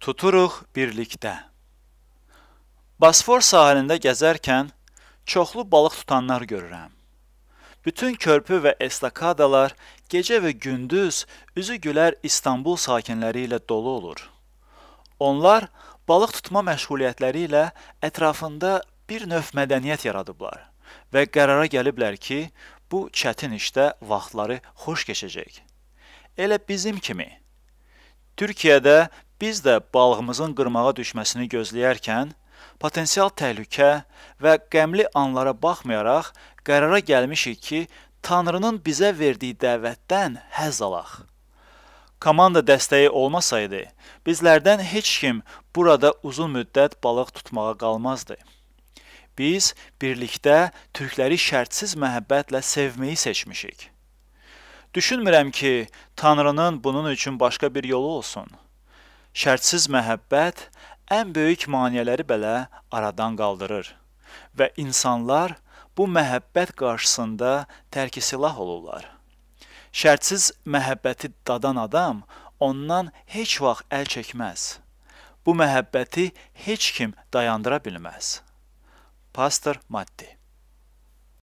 tuturuq birlikdə. Bosfor sahilində gəzərkən çoxlu balıq tutanlar görürəm. Bütün körpü və estakadalar gecə və gündüz üzü gülər İstanbul sakinləri ilə dolu olur. Onlar balıq tutma məşğuliyyətləri ilə ətrafında bir növ mədəniyyət yaradıblar və qərara gəliblər ki, bu çətin işdə vaxtları xoş keçəcək. Elə bizim kimi Türkiyədə Biz də balığımızın qırmağa düşməsini gözləyərkən potensial təhlükə və qəmli anlara baxmayaraq qərara gəlmişik ki, Tanrının bizə verdiyi dəvətdən həzz alaq. Komanda dəstəyi olmasaydı, bizlərdən heç kim burada uzun müddət balıq tutmağa qalmazdı. Biz birlikdə türkləri şərtsiz məhəbbətlə sevməyi seçmişik. Düşünmürəm ki, Tanrının bunun üçün başqa bir yolu olsun şərtsiz məhəbbət ən böyük maneələri belə aradan qaldırır və insanlar bu məhəbbət qarşısında tərki silah olurlar. Şərtsiz məhəbbəti dadan adam ondan heç vaxt əl çəkməz. Bu məhəbbəti heç kim dayandıra bilməz. Pastor Matti